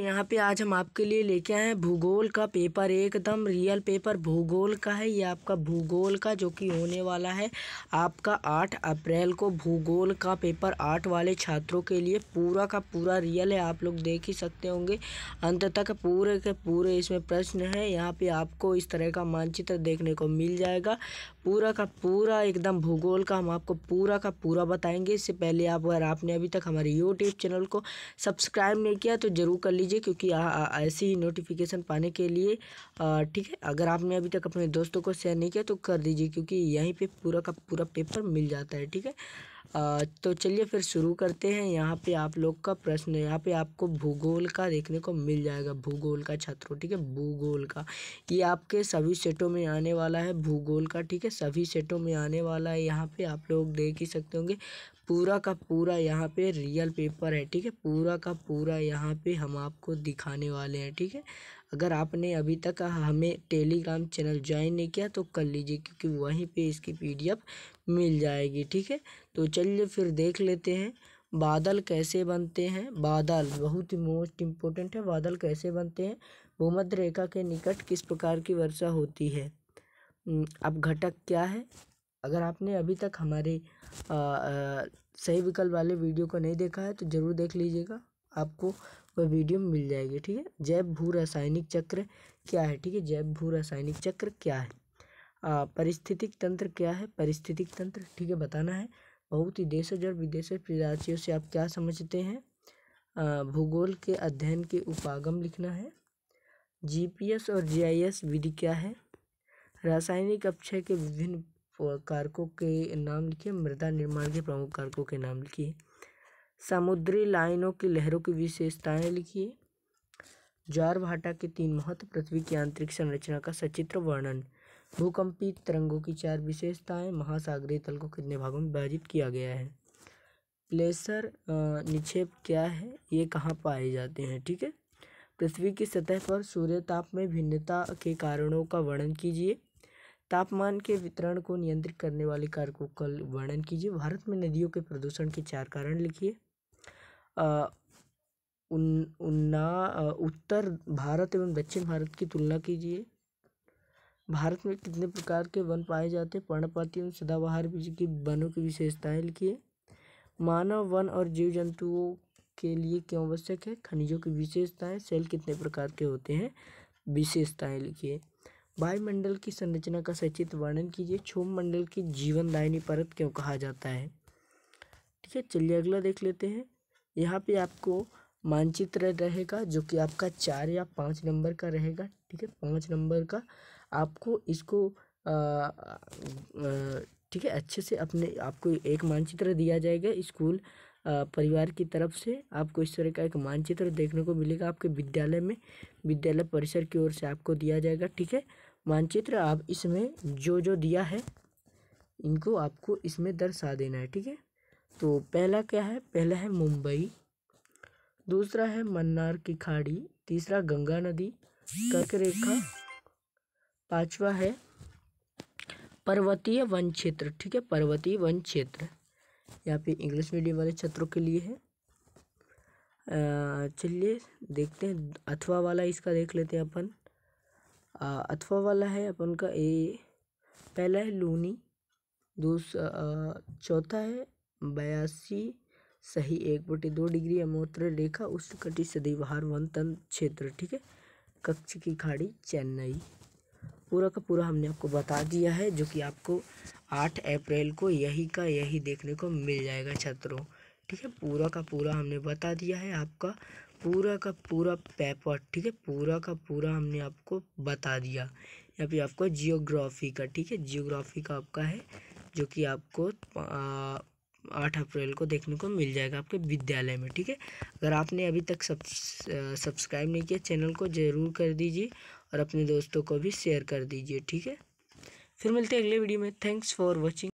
यहाँ पे आज हम आपके लिए लेके आए हैं भूगोल का पेपर एकदम रियल पेपर भूगोल का है ये आपका भूगोल का जो कि होने वाला है आपका आठ अप्रैल को भूगोल का पेपर आठ वाले छात्रों के लिए पूरा का पूरा रियल है आप लोग देख ही सकते होंगे अंत तक पूरे के पूरे इसमें प्रश्न है यहाँ पे आपको इस तरह का मानचित्र देखने को मिल जाएगा पूरा का पूरा एकदम भूगोल का हम आपको पूरा का पूरा बताएंगे इससे पहले आप अगर आपने अभी तक हमारे यूट्यूब चैनल को सब्सक्राइब नहीं किया तो ज़रूर कर लीजिए क्योंकि ऐसी ही नोटिफिकेशन पाने के लिए ठीक है अगर आपने अभी तक अपने दोस्तों को शेयर नहीं किया तो कर दीजिए क्योंकि यहीं पर पूरा का पूरा पेपर मिल जाता है ठीक है तो चलिए फिर शुरू करते हैं यहाँ पे आप लोग का प्रश्न यहाँ पे आपको भूगोल का देखने को मिल जाएगा भूगोल का छात्रों ठीक है भूगोल का ये आपके सभी सेटों में आने वाला है भूगोल का ठीक है सभी सेटों में आने वाला है यहाँ पे आप लोग देख ही सकते होंगे पूरा का पूरा यहाँ पे रियल पेपर है ठीक है पूरा का पूरा यहाँ पे हम आपको दिखाने वाले हैं ठीक है अगर आपने अभी तक हमें टेलीग्राम चैनल ज्वाइन नहीं किया तो कर लीजिए क्योंकि वहीं पे इसकी पीडीएफ मिल जाएगी ठीक है तो चलिए फिर देख लेते हैं बादल कैसे बनते हैं बादल बहुत ही मोस्ट इम्पोर्टेंट है बादल कैसे बनते हैं भूमध्य रेखा के निकट किस प्रकार की वर्षा होती है हम्म, अब घटक क्या है अगर आपने अभी तक हमारे सही विकल्प वाले वीडियो को नहीं देखा है तो ज़रूर देख लीजिएगा आपको वह वीडियो मिल जाएगी ठीक है जैव भू रासायनिक चक्र क्या है ठीक है जैव भू रासायनिक चक्र क्या है परिस्थितिक तंत्र क्या है परिस्थितिक तंत्र ठीक है बताना है बहुत ही देशों और विदेशों प्रजातियों से आप क्या समझते हैं भूगोल के अध्ययन के उपागम लिखना है जीपीएस और जीआईएस विधि क्या है रासायनिक अपक्षय के विभिन्न कारकों के नाम लिखिए मृदा निर्माण के प्रमुख कारकों के नाम लिखिए समुद्री लाइनों की लहरों की विशेषताएं लिखिए ज्वार भाटा के तीन महत्व पृथ्वी की आंतरिक संरचना का सचित्र वर्णन भूकंपी तरंगों की चार विशेषताएं महासागरीय तल को कितने भागों में विभाजित किया गया है प्लेसर निक्षेप क्या है ये कहाँ पाए जाते हैं ठीक है पृथ्वी की सतह पर सूर्य ताप में भिन्नता के कारणों का वर्णन कीजिए तापमान के वितरण को नियंत्रित करने वाले कारकों का वर्णन कीजिए भारत में नदियों के प्रदूषण के चार कारण लिखिए उन उन्ना उत्तर भारत एवं दक्षिण भारत की तुलना कीजिए भारत में कितने प्रकार के वन पाए जाते हैं पर्णपाती एवं सदाबहार की वनों की विशेषताएं लिखिए मानव वन और जीव जंतुओं के लिए क्यों आवश्यक है खनिजों की विशेषताएं सेल कितने प्रकार के होते हैं विशेषताएं लिखिए वायुमंडल की संरचना का सचित वर्णन कीजिए क्षोभ मंडल की जीवनदायिनी परत क्यों कहा जाता है ठीक है चलिए अगला देख लेते हैं यहाँ पे आपको मानचित्र रहेगा जो कि आपका चार या पाँच नंबर का रहेगा ठीक है पाँच नंबर का आपको इसको ठीक है अच्छे से अपने आपको एक मानचित्र दिया जाएगा स्कूल परिवार की तरफ से आपको इस तरह का एक मानचित्र देखने को मिलेगा आपके विद्यालय में विद्यालय परिसर की ओर से आपको दिया जाएगा ठीक है मानचित्र आप इसमें जो जो दिया है इनको आपको इसमें दर्शा देना है ठीक है तो पहला क्या है पहला है मुंबई दूसरा है मन्नार की खाड़ी तीसरा गंगा नदी कर्क रेखा पांचवा है पर्वतीय वन क्षेत्र ठीक है पर्वतीय वन क्षेत्र यहाँ पे इंग्लिश मीडियम वाले छात्रों के लिए है चलिए देखते हैं अथवा वाला इसका देख लेते हैं अपन अथवा वाला है अपन का ए पहला है लूनी दूसरा चौथा है बयासी सही एक बटे दो डिग्री अमोत्र रेखा उष्णकटी बहार वन तन क्षेत्र ठीक है कक्ष की खाड़ी चेन्नई पूरा का पूरा हमने आपको बता दिया है जो कि आपको आठ अप्रैल को यही का यही देखने को मिल जाएगा छात्रों ठीक है पूरा का पूरा हमने बता दिया है आपका पूरा का पूरा पेपर ठीक है पूरा का पूरा हमने आपको बता दिया या फिर आपको जियोग्राफी का ठीक है जियोग्राफी का आपका है जो कि आपको आठ अप्रैल को देखने को मिल जाएगा आपके विद्यालय में ठीक है अगर आपने अभी तक सब सब्सक्राइब नहीं किया चैनल को ज़रूर कर दीजिए और अपने दोस्तों को भी शेयर कर दीजिए ठीक है फिर मिलते हैं अगले वीडियो में थैंक्स फॉर वॉचिंग